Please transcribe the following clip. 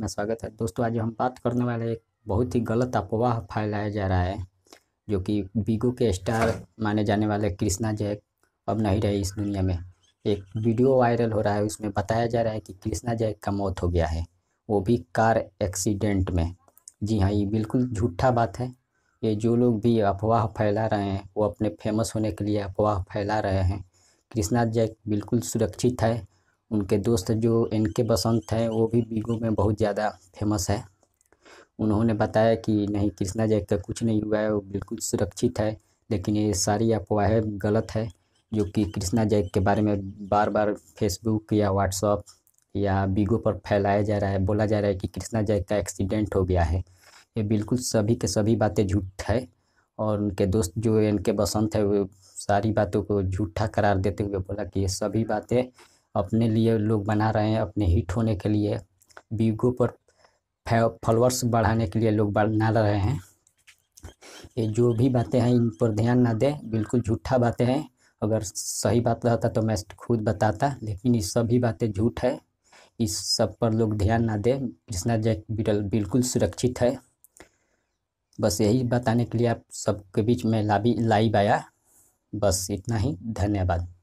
में स्वागत है दोस्तों आज हम बात करने वाले एक बहुत ही गलत अफवाह फैलाया जा रहा है जो कि बीगो के स्टार माने जाने वाले कृष्णा जैक अब नहीं रहे इस दुनिया में एक वीडियो वायरल हो रहा है उसमें बताया जा रहा है कि कृष्णा जैक का मौत हो गया है वो भी कार एक्सीडेंट में जी हाँ ये बिल्कुल झूठा बात है ये जो लोग भी अफवाह फैला रहे हैं वो अपने फेमस होने के लिए अफवाह फैला रहे हैं कृष्णा जैक बिल्कुल सुरक्षित है उनके दोस्त जो एन के बसंत हैं वो भी बीगो में बहुत ज़्यादा फेमस है उन्होंने बताया कि नहीं कृष्णा जैक का कुछ नहीं हुआ है वो बिल्कुल सुरक्षित है लेकिन ये सारी अफवाहें गलत है जो कि कृष्णा जैक के बारे में बार बार फेसबुक या व्हाट्सअप या बीगो पर फैलाया जा रहा है बोला जा रहा है कि कृष्णा जैक का एक्सीडेंट हो गया है ये बिल्कुल सभी के सभी बातें झूठ है और उनके दोस्त जो एन के बसंत है वो सारी बातों को झूठा करार देते हुए बोला कि ये सभी बातें अपने लिए लोग बना रहे हैं अपने हिट होने के लिए बीगो पर फॉलोअर्स बढ़ाने के लिए लोग बना रहे हैं ये जो भी बातें हैं इन पर ध्यान ना दें बिल्कुल झूठा बातें हैं अगर सही बात रहता तो मैं खुद बताता लेकिन ये सभी बातें झूठ है इस सब पर लोग ध्यान ना दें कृष्णा जैक बिटल बिल्कुल सुरक्षित है बस यही बताने के लिए आप सबके बीच में लाभी लाइव आया बस इतना ही धन्यवाद